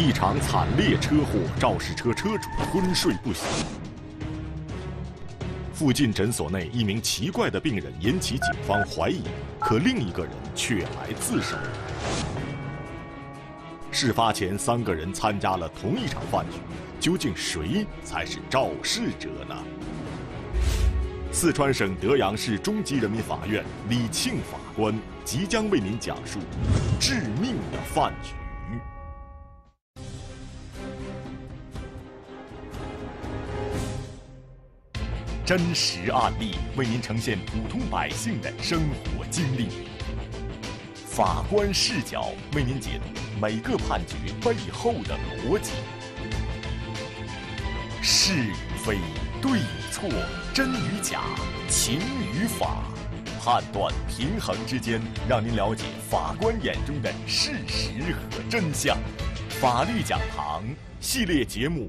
一场惨烈车祸，肇事车车主昏睡不醒。附近诊所内，一名奇怪的病人引起警方怀疑，可另一个人却来自首。事发前三个人参加了同一场饭局，究竟谁才是肇事者呢？四川省德阳市中级人民法院李庆法官即将为您讲述致命的饭局。真实案例为您呈现普通百姓的生活经历，法官视角为您解读每个判决背后的逻辑，是与非、对与错、真与假、情与法，判断平衡之间，让您了解法官眼中的事实和真相。法律讲堂系列节目，《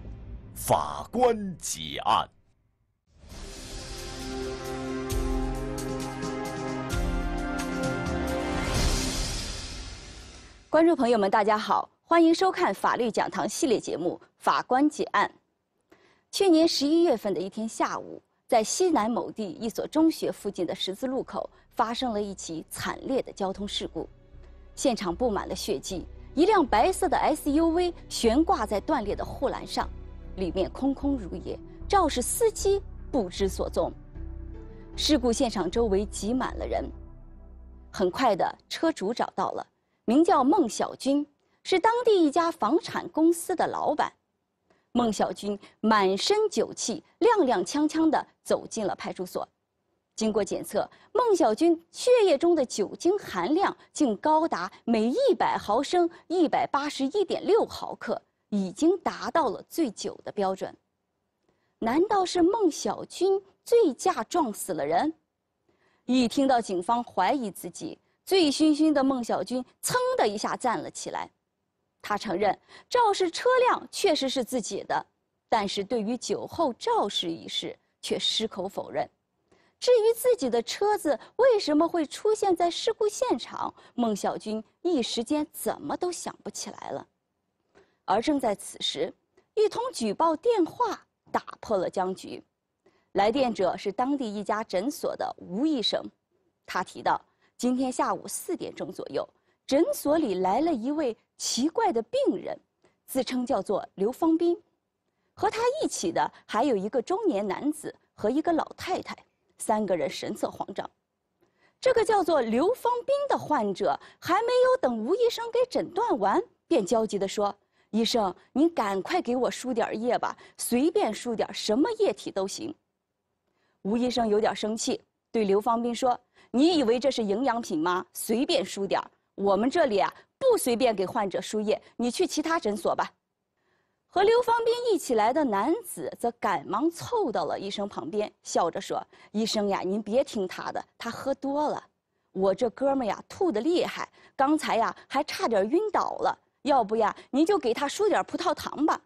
法官解案》。观众朋友们，大家好，欢迎收看《法律讲堂》系列节目《法官解案》。去年十一月份的一天下午，在西南某地一所中学附近的十字路口，发生了一起惨烈的交通事故。现场布满了血迹，一辆白色的 SUV 悬挂在断裂的护栏上，里面空空如也，肇事司机不知所踪。事故现场周围挤满了人，很快的，车主找到了。名叫孟小军，是当地一家房产公司的老板。孟小军满身酒气，踉踉跄跄地走进了派出所。经过检测，孟小军血液中的酒精含量竟高达每一百毫升一百八十一点六毫克，已经达到了醉酒的标准。难道是孟小军醉驾撞死了人？一听到警方怀疑自己。醉醺醺的孟小军噌的一下站了起来，他承认肇事车辆确实是自己的，但是对于酒后肇事一事却矢口否认。至于自己的车子为什么会出现在事故现场，孟小军一时间怎么都想不起来了。而正在此时，一通举报电话打破了僵局，来电者是当地一家诊所的吴医生，他提到。今天下午四点钟左右，诊所里来了一位奇怪的病人，自称叫做刘方斌，和他一起的还有一个中年男子和一个老太太，三个人神色慌张。这个叫做刘方斌的患者还没有等吴医生给诊断完，便焦急地说：“医生，您赶快给我输点液吧，随便输点什么液体都行。”吴医生有点生气，对刘方斌说。你以为这是营养品吗？随便输点儿。我们这里啊，不随便给患者输液。你去其他诊所吧。和刘方斌一起来的男子则赶忙凑到了医生旁边，笑着说：“医生呀，您别听他的，他喝多了。我这哥们呀，吐得厉害，刚才呀还差点晕倒了。要不呀，您就给他输点葡萄糖吧。”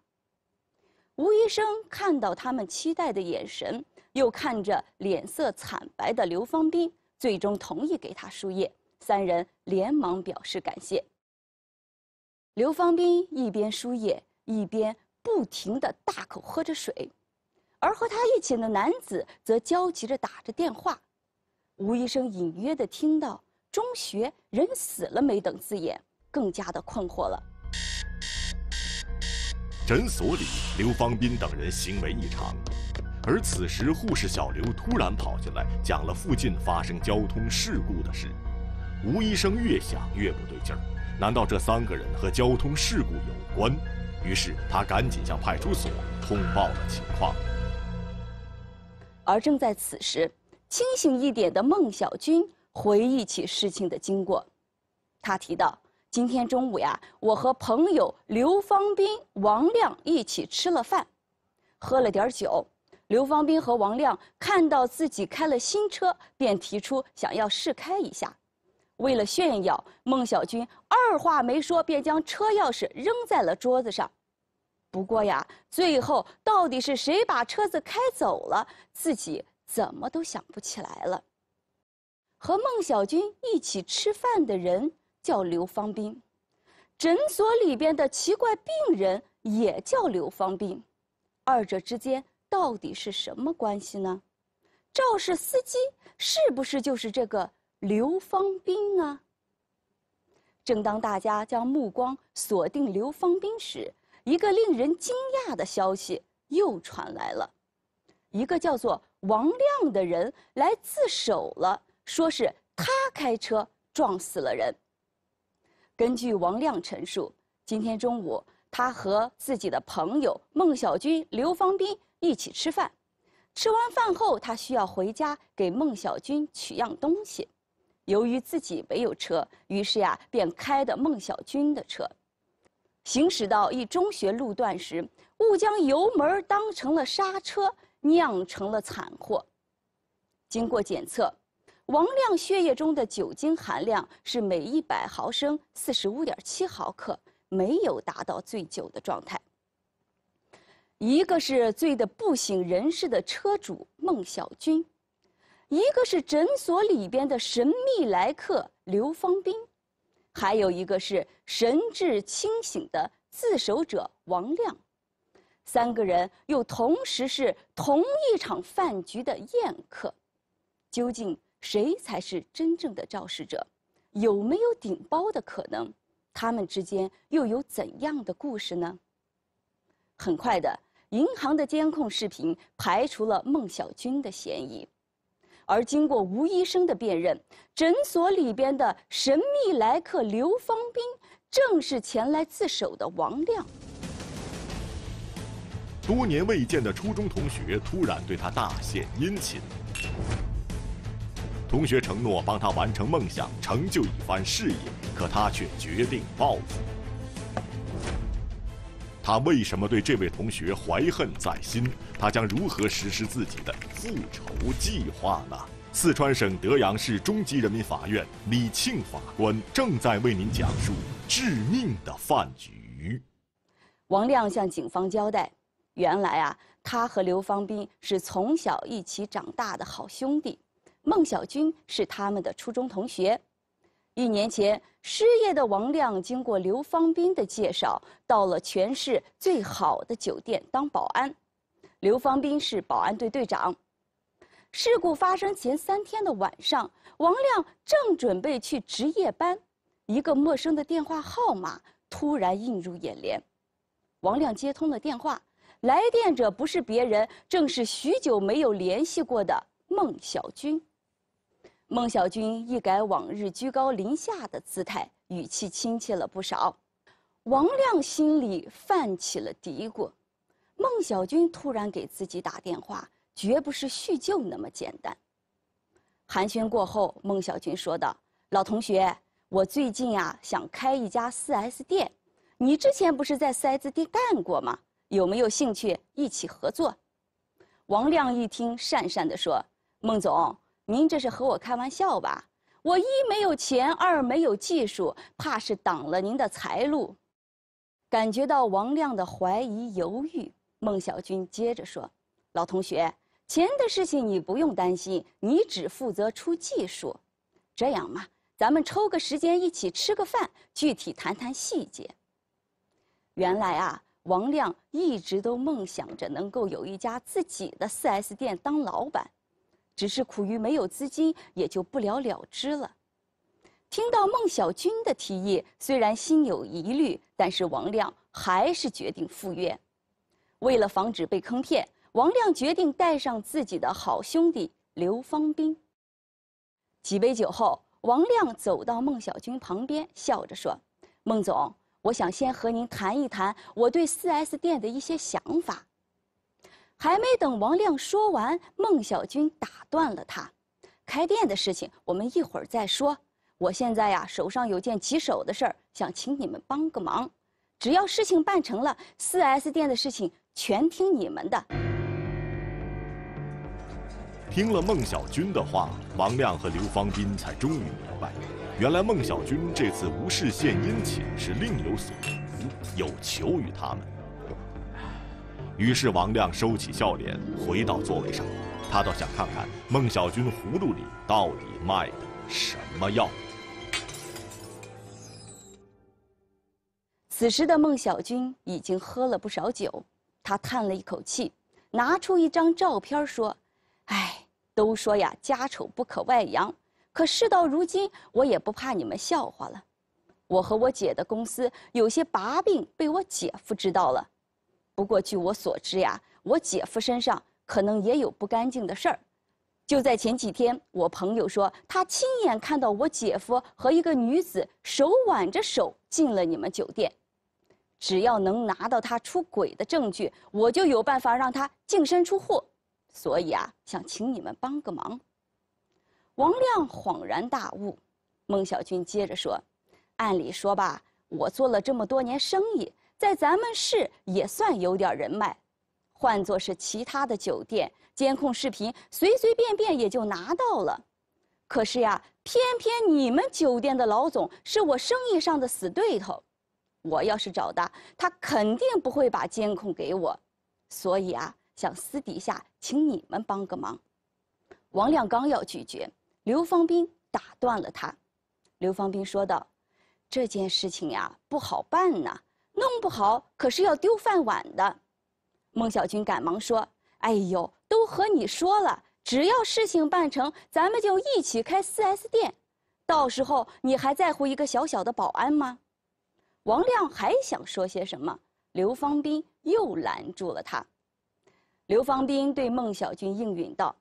吴医生看到他们期待的眼神，又看着脸色惨白的刘方斌。最终同意给他输液，三人连忙表示感谢。刘方斌一边输液，一边不停的大口喝着水，而和他一起的男子则焦急着打着电话。吴医生隐约的听到“中学人死了没”等字眼，更加的困惑了。诊所里，刘方斌等人行为异常。而此时，护士小刘突然跑进来，讲了附近发生交通事故的事。吴医生越想越不对劲儿，难道这三个人和交通事故有关？于是他赶紧向派出所通报了情况。而正在此时，清醒一点的孟小军回忆起事情的经过，他提到今天中午呀，我和朋友刘方斌、王亮一起吃了饭，喝了点酒。刘方斌和王亮看到自己开了新车，便提出想要试开一下。为了炫耀，孟小军二话没说便将车钥匙扔在了桌子上。不过呀，最后到底是谁把车子开走了，自己怎么都想不起来了。和孟小军一起吃饭的人叫刘方斌，诊所里边的奇怪病人也叫刘方斌，二者之间。到底是什么关系呢？肇事司机是不是就是这个刘方斌呢？正当大家将目光锁定刘方斌时，一个令人惊讶的消息又传来了：一个叫做王亮的人来自首了，说是他开车撞死了人。根据王亮陈述，今天中午他和自己的朋友孟小军、刘方斌。一起吃饭，吃完饭后，他需要回家给孟小军取样东西。由于自己没有车，于是呀，便开的孟小军的车。行驶到一中学路段时，误将油门当成了刹车，酿成了惨祸。经过检测，王亮血液中的酒精含量是每一百毫升四十五点七毫克，没有达到醉酒的状态。一个是醉得不省人事的车主孟小军，一个是诊所里边的神秘来客刘方斌，还有一个是神志清醒的自首者王亮，三个人又同时是同一场饭局的宴客，究竟谁才是真正的肇事者？有没有顶包的可能？他们之间又有怎样的故事呢？很快的。银行的监控视频排除了孟小军的嫌疑，而经过吴医生的辨认，诊所里边的神秘来客刘方斌正是前来自首的王亮。多年未见的初中同学突然对他大献殷勤，同学承诺帮他完成梦想，成就一番事业，可他却决定报复。他为什么对这位同学怀恨在心？他将如何实施自己的复仇计划呢？四川省德阳市中级人民法院李庆法官正在为您讲述致命的饭局。王亮向警方交代，原来啊，他和刘方斌是从小一起长大的好兄弟，孟小军是他们的初中同学。一年前，失业的王亮经过刘芳斌的介绍，到了全市最好的酒店当保安。刘芳斌是保安队队长。事故发生前三天的晚上，王亮正准备去值夜班，一个陌生的电话号码突然映入眼帘。王亮接通了电话，来电者不是别人，正是许久没有联系过的孟小军。孟小军一改往日居高临下的姿态，语气亲切了不少。王亮心里泛起了嘀咕：孟小军突然给自己打电话，绝不是叙旧那么简单。寒暄过后，孟小军说道：“老同学，我最近呀想开一家四 S 店，你之前不是在四 S 店干过吗？有没有兴趣一起合作？”王亮一听，讪讪的说：“孟总。”您这是和我开玩笑吧？我一没有钱，二没有技术，怕是挡了您的财路。感觉到王亮的怀疑、犹豫，孟小军接着说：“老同学，钱的事情你不用担心，你只负责出技术。这样嘛，咱们抽个时间一起吃个饭，具体谈谈细节。”原来啊，王亮一直都梦想着能够有一家自己的 4S 店当老板。只是苦于没有资金，也就不了了之了。听到孟小军的提议，虽然心有疑虑，但是王亮还是决定赴约。为了防止被坑骗，王亮决定带上自己的好兄弟刘方斌。几杯酒后，王亮走到孟小军旁边，笑着说：“孟总，我想先和您谈一谈我对四 S 店的一些想法。”还没等王亮说完，孟小军打断了他：“开店的事情我们一会儿再说，我现在呀手上有件棘手的事儿，想请你们帮个忙。只要事情办成了，四 S 店的事情全听你们的。”听了孟小军的话，王亮和刘方斌才终于明白，原来孟小军这次无事献殷勤是另有所图，有求于他们。于是，王亮收起笑脸，回到座位上。他倒想看看孟小军葫芦里到底卖的什么药。此时的孟小军已经喝了不少酒，他叹了一口气，拿出一张照片说：“哎，都说呀，家丑不可外扬，可事到如今，我也不怕你们笑话了。我和我姐的公司有些把柄被我姐夫知道了。”不过，据我所知呀，我姐夫身上可能也有不干净的事儿。就在前几天，我朋友说他亲眼看到我姐夫和一个女子手挽着手进了你们酒店。只要能拿到他出轨的证据，我就有办法让他净身出户。所以啊，想请你们帮个忙。王亮恍然大悟。孟小军接着说：“按理说吧，我做了这么多年生意。”在咱们市也算有点人脉，换作是其他的酒店，监控视频随随便便也就拿到了。可是呀，偏偏你们酒店的老总是我生意上的死对头，我要是找他，他肯定不会把监控给我。所以啊，想私底下请你们帮个忙。王亮刚要拒绝，刘方斌打断了他。刘方斌说道：“这件事情呀，不好办呐。”弄不好可是要丢饭碗的，孟小军赶忙说：“哎呦，都和你说了，只要事情办成，咱们就一起开四 S 店，到时候你还在乎一个小小的保安吗？”王亮还想说些什么，刘方斌又拦住了他。刘方斌对孟小军应允道：“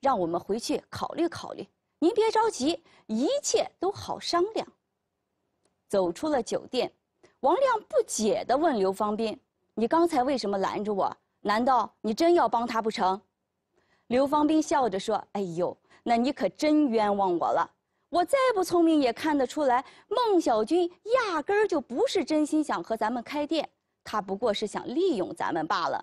让我们回去考虑考虑，您别着急，一切都好商量。”走出了酒店。王亮不解地问刘芳斌：“你刚才为什么拦着我？难道你真要帮他不成？”刘芳斌笑着说：“哎呦，那你可真冤枉我了！我再不聪明也看得出来，孟小军压根儿就不是真心想和咱们开店，他不过是想利用咱们罢了。”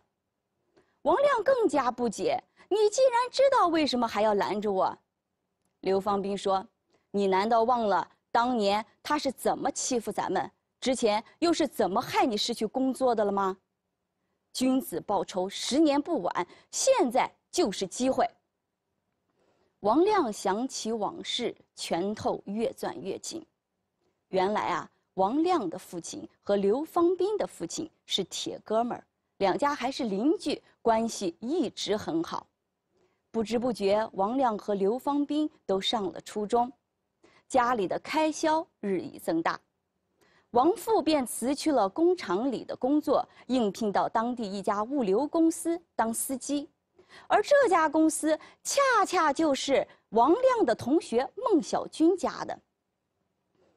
王亮更加不解：“你既然知道，为什么还要拦着我？”刘芳斌说：“你难道忘了当年他是怎么欺负咱们？”之前又是怎么害你失去工作的了吗？君子报仇，十年不晚，现在就是机会。王亮想起往事，拳头越攥越紧。原来啊，王亮的父亲和刘方斌的父亲是铁哥们儿，两家还是邻居，关系一直很好。不知不觉，王亮和刘方斌都上了初中，家里的开销日益增大。王父便辞去了工厂里的工作，应聘到当地一家物流公司当司机，而这家公司恰恰就是王亮的同学孟小军家的。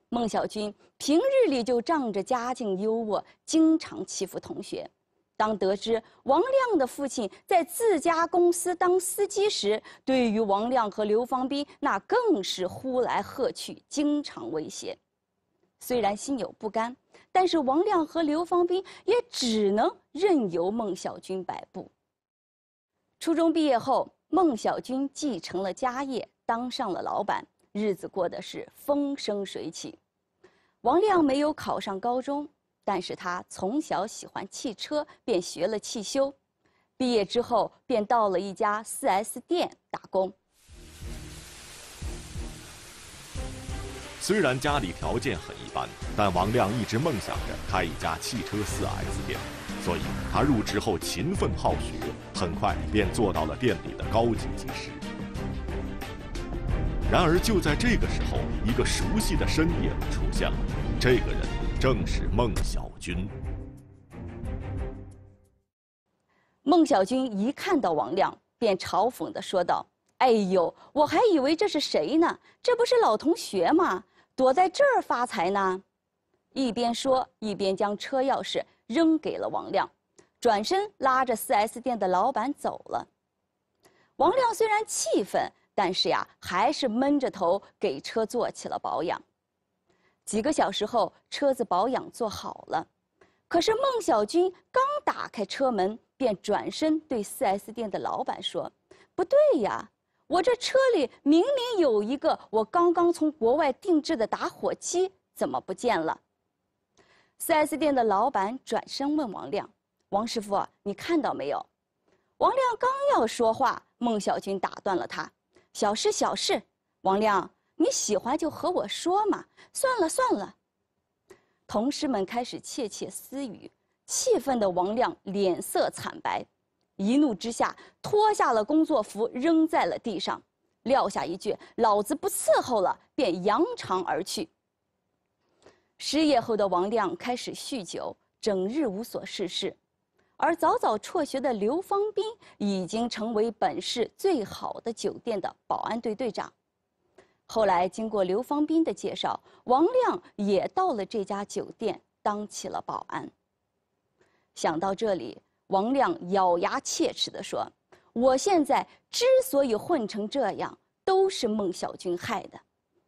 孟小军平日里就仗着家境优渥，经常欺负同学。当得知王亮的父亲在自家公司当司机时，对于王亮和刘方斌那更是呼来喝去，经常威胁。虽然心有不甘，但是王亮和刘芳斌也只能任由孟小军摆布。初中毕业后，孟小军继承了家业，当上了老板，日子过得是风生水起。王亮没有考上高中，但是他从小喜欢汽车，便学了汽修，毕业之后便到了一家 4S 店打工。虽然家里条件很一般，但王亮一直梦想着开一家汽车 4S 店，所以他入职后勤奋好学，很快便做到了店里的高级技师。然而就在这个时候，一个熟悉的身影出现了，这个人正是孟小军。孟小军一看到王亮，便嘲讽地说道：“哎呦，我还以为这是谁呢？这不是老同学吗？”躲在这儿发财呢，一边说一边将车钥匙扔给了王亮，转身拉着 4S 店的老板走了。王亮虽然气愤，但是呀，还是闷着头给车做起了保养。几个小时后，车子保养做好了，可是孟小军刚打开车门，便转身对 4S 店的老板说：“不对呀。”我这车里明明有一个我刚刚从国外定制的打火机，怎么不见了四 s 店的老板转身问王亮：“王师傅，你看到没有？”王亮刚要说话，孟小军打断了他：“小事小事，王亮，你喜欢就和我说嘛，算了算了。”同事们开始窃窃私语，气愤的王亮脸色惨白。一怒之下，脱下了工作服，扔在了地上，撂下一句“老子不伺候了”，便扬长而去。失业后的王亮开始酗酒，整日无所事事，而早早辍学的刘方斌已经成为本市最好的酒店的保安队队长。后来，经过刘方斌的介绍，王亮也到了这家酒店当起了保安。想到这里。王亮咬牙切齿地说：“我现在之所以混成这样，都是孟小军害的。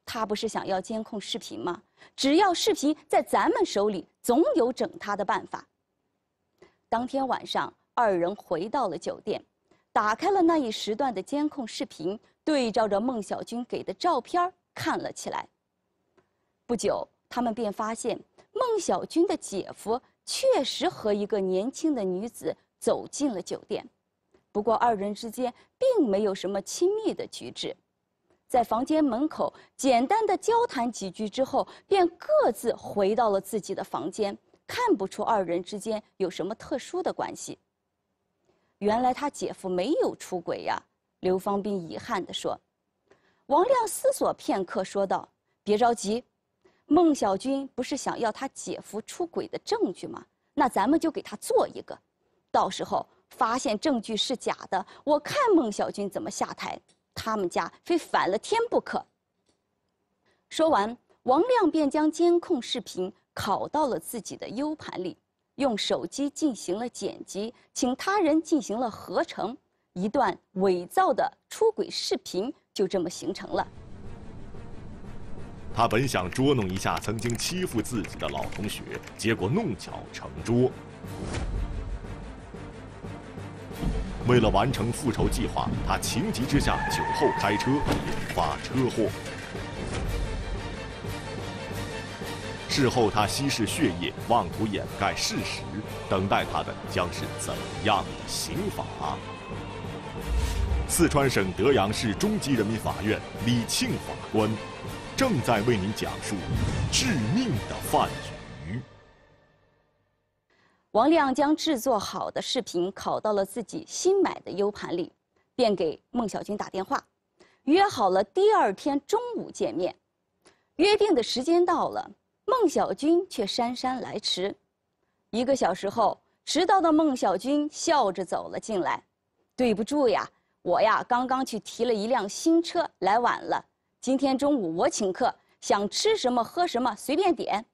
他不是想要监控视频吗？只要视频在咱们手里，总有整他的办法。”当天晚上，二人回到了酒店，打开了那一时段的监控视频，对照着孟小军给的照片看了起来。不久，他们便发现孟小军的姐夫。确实和一个年轻的女子走进了酒店，不过二人之间并没有什么亲密的举止，在房间门口简单的交谈几句之后，便各自回到了自己的房间，看不出二人之间有什么特殊的关系。原来他姐夫没有出轨呀，刘芳斌遗憾地说。王亮思索片刻，说道：“别着急。”孟小军不是想要他姐夫出轨的证据吗？那咱们就给他做一个，到时候发现证据是假的，我看孟小军怎么下台，他们家非反了天不可。说完，王亮便将监控视频拷到了自己的 U 盘里，用手机进行了剪辑，请他人进行了合成，一段伪造的出轨视频就这么形成了。他本想捉弄一下曾经欺负自己的老同学，结果弄巧成拙。为了完成复仇计划，他情急之下酒后开车，引发车祸。事后他稀释血液，妄图掩盖事实。等待他的将是怎样的刑罚？四川省德阳市中级人民法院李庆法官。正在为您讲述致命的饭局。王亮将制作好的视频拷到了自己新买的 U 盘里，便给孟小军打电话，约好了第二天中午见面。约定的时间到了，孟小军却姗姗来迟。一个小时后，迟到的孟小军笑着走了进来：“对不住呀，我呀刚刚去提了一辆新车，来晚了。”今天中午我请客，想吃什么喝什么随便点。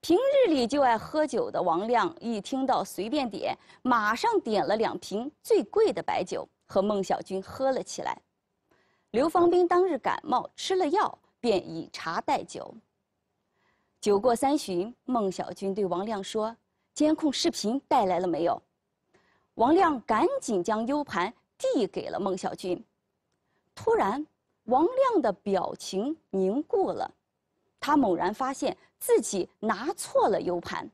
平日里就爱喝酒的王亮一听到随便点，马上点了两瓶最贵的白酒，和孟小军喝了起来。刘芳斌当日感冒吃了药，便以茶代酒。酒过三巡，孟小军对王亮说：“监控视频带来了没有？”王亮赶紧将 U 盘递给了孟小军。突然。王亮的表情凝固了，他猛然发现自己拿错了 U 盘，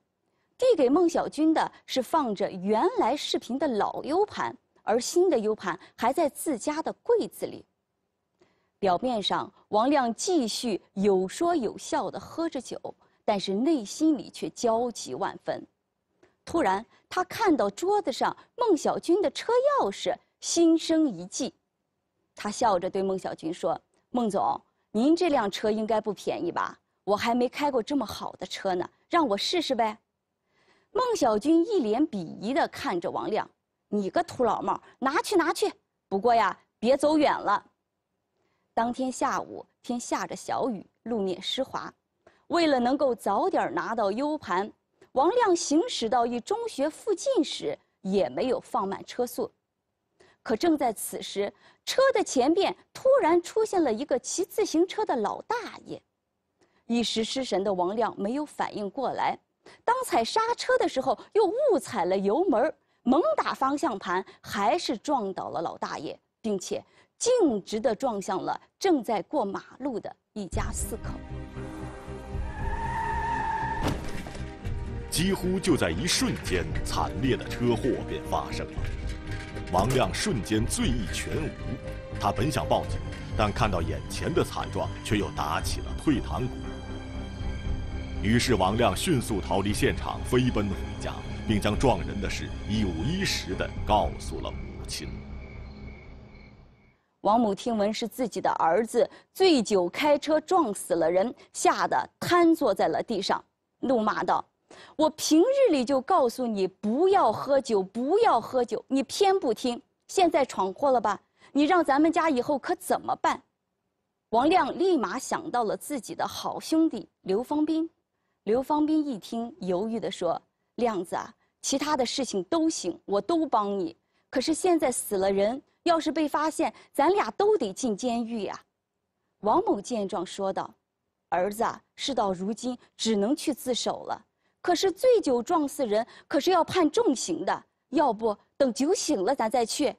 递给孟小军的是放着原来视频的老 U 盘，而新的 U 盘还在自家的柜子里。表面上，王亮继续有说有笑的喝着酒，但是内心里却焦急万分。突然，他看到桌子上孟小军的车钥匙，心生一计。他笑着对孟小军说：“孟总，您这辆车应该不便宜吧？我还没开过这么好的车呢，让我试试呗。”孟小军一脸鄙夷地看着王亮：“你个土老帽，拿去拿去。不过呀，别走远了。”当天下午天下着小雨，路面湿滑，为了能够早点拿到 U 盘，王亮行驶到一中学附近时也没有放慢车速。可正在此时，车的前边突然出现了一个骑自行车的老大爷，一时失神的王亮没有反应过来，当踩刹车的时候又误踩了油门，猛打方向盘，还是撞倒了老大爷，并且径直的撞向了正在过马路的一家四口，几乎就在一瞬间，惨烈的车祸便发生了。王亮瞬间醉意全无，他本想报警，但看到眼前的惨状，却又打起了退堂鼓。于是，王亮迅速逃离现场，飞奔回家，并将撞人的事一五一十地告诉了母亲。王某听闻是自己的儿子醉酒开车撞死了人，吓得瘫坐在了地上，怒骂道。我平日里就告诉你不要喝酒，不要喝酒，你偏不听。现在闯祸了吧？你让咱们家以后可怎么办？王亮立马想到了自己的好兄弟刘方斌。刘方斌一听，犹豫地说：“亮子啊，其他的事情都行，我都帮你。可是现在死了人，要是被发现，咱俩都得进监狱呀。”王某见状说道：“儿子，事到如今，只能去自首了。”可是醉酒撞死人，可是要判重刑的。要不等酒醒了咱再去。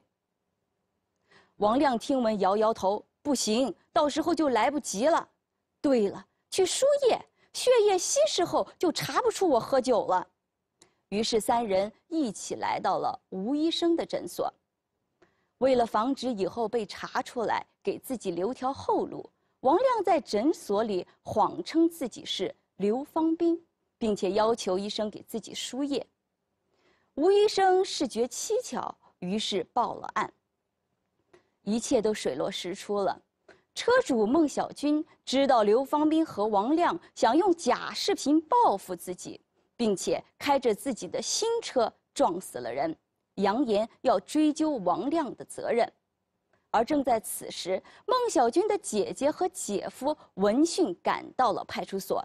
王亮听闻，摇摇头，不行，到时候就来不及了。对了，去输液，血液稀释后就查不出我喝酒了。于是三人一起来到了吴医生的诊所。为了防止以后被查出来，给自己留条后路，王亮在诊所里谎称自己是刘方斌。并且要求医生给自己输液。吴医生视觉蹊跷，于是报了案。一切都水落石出了，车主孟小军知道刘方斌和王亮想用假视频报复自己，并且开着自己的新车撞死了人，扬言要追究王亮的责任。而正在此时，孟小军的姐姐和姐夫闻讯赶到了派出所。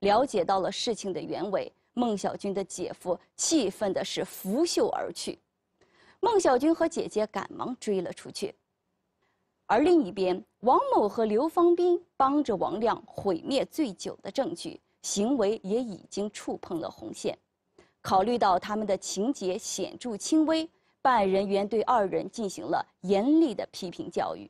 了解到了事情的原委，孟小军的姐夫气愤的是拂袖而去，孟小军和姐姐赶忙追了出去。而另一边，王某和刘方斌帮着王亮毁灭醉酒的证据，行为也已经触碰了红线。考虑到他们的情节显著轻微，办案人员对二人进行了严厉的批评教育。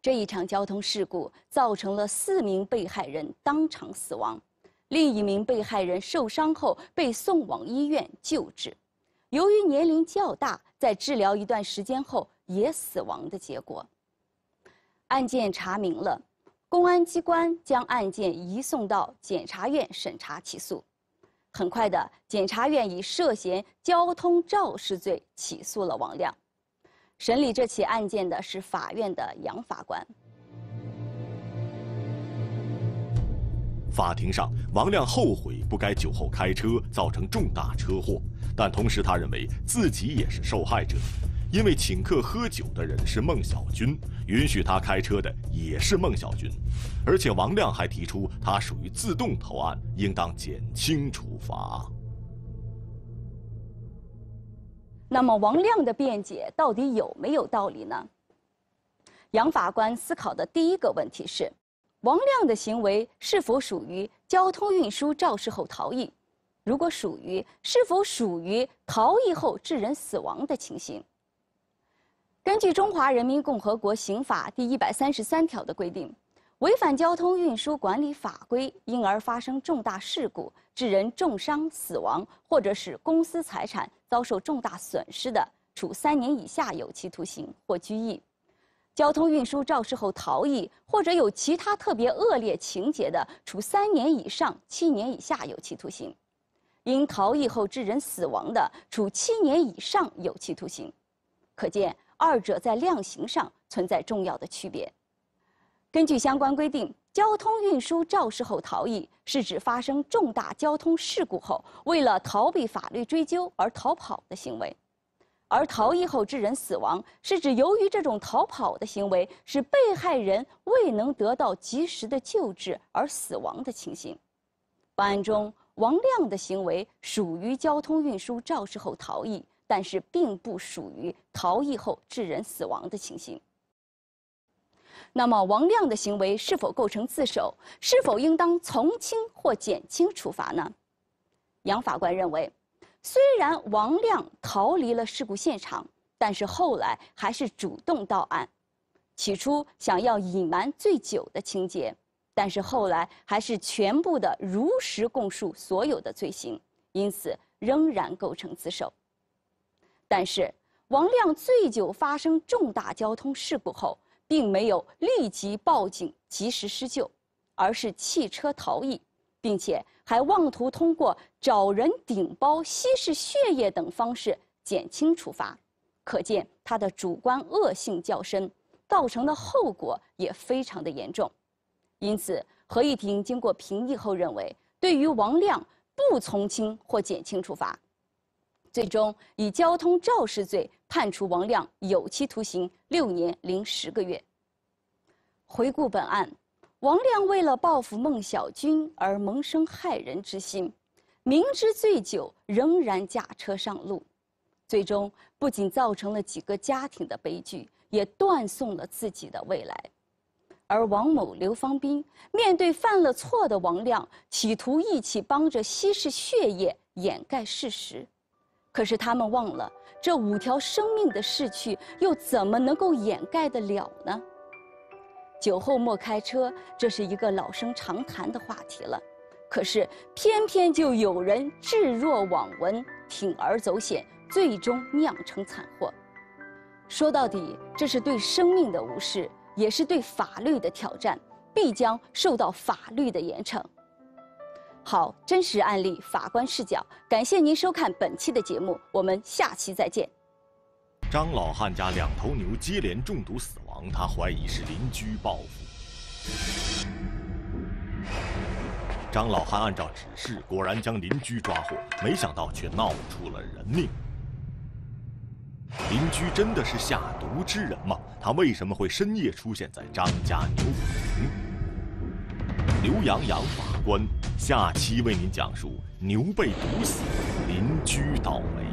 这一场交通事故造成了四名被害人当场死亡，另一名被害人受伤后被送往医院救治，由于年龄较大，在治疗一段时间后也死亡的结果。案件查明了，公安机关将案件移送到检察院审查起诉，很快的，检察院以涉嫌交通肇事罪起诉了王亮。审理这起案件的是法院的杨法官。法庭上，王亮后悔不该酒后开车造成重大车祸，但同时他认为自己也是受害者，因为请客喝酒的人是孟小军，允许他开车的也是孟小军，而且王亮还提出他属于自动投案，应当减轻处罚。那么，王亮的辩解到底有没有道理呢？杨法官思考的第一个问题是：王亮的行为是否属于交通运输肇事后逃逸？如果属于，是否属于逃逸后致人死亡的情形？根据《中华人民共和国刑法》第一百三十三条的规定，违反交通运输管理法规，因而发生重大事故。致人重伤、死亡，或者使公私财产遭受重大损失的，处三年以下有期徒刑或拘役；交通运输肇事后逃逸，或者有其他特别恶劣情节的，处三年以上七年以下有期徒刑；因逃逸后致人死亡的，处七年以上有期徒刑。可见，二者在量刑上存在重要的区别。根据相关规定，交通运输肇事后逃逸，是指发生重大交通事故后，为了逃避法律追究而逃跑的行为；而逃逸后致人死亡，是指由于这种逃跑的行为，使被害人未能得到及时的救治而死亡的情形。本案中，王亮的行为属于交通运输肇事后逃逸，但是并不属于逃逸后致人死亡的情形。那么，王亮的行为是否构成自首？是否应当从轻或减轻处罚呢？杨法官认为，虽然王亮逃离了事故现场，但是后来还是主动到案，起初想要隐瞒醉酒的情节，但是后来还是全部的如实供述所有的罪行，因此仍然构成自首。但是，王亮醉酒发生重大交通事故后。并没有立即报警、及时施救，而是弃车逃逸，并且还妄图通过找人顶包、稀释血液等方式减轻处罚，可见他的主观恶性较深，造成的后果也非常的严重，因此合议庭经过评议后认为，对于王亮不从轻或减轻处罚，最终以交通肇事罪。判处王亮有期徒刑六年零十个月。回顾本案，王亮为了报复孟小军而萌生害人之心，明知醉酒仍然驾车上路，最终不仅造成了几个家庭的悲剧，也断送了自己的未来。而王某刘方斌面对犯了错的王亮，企图一起帮着稀释血液，掩盖事实。可是他们忘了，这五条生命的逝去又怎么能够掩盖得了呢？酒后莫开车，这是一个老生常谈的话题了，可是偏偏就有人置若罔闻，铤而走险，最终酿成惨祸。说到底，这是对生命的无视，也是对法律的挑战，必将受到法律的严惩。好，真实案例，法官视角。感谢您收看本期的节目，我们下期再见。张老汉家两头牛接连中毒死亡，他怀疑是邻居报复。张老汉按照指示，果然将邻居抓获，没想到却闹出了人命。邻居真的是下毒之人吗？他为什么会深夜出现在张家牛棚？刘洋洋法。下期为您讲述：牛被毒死，邻居倒霉。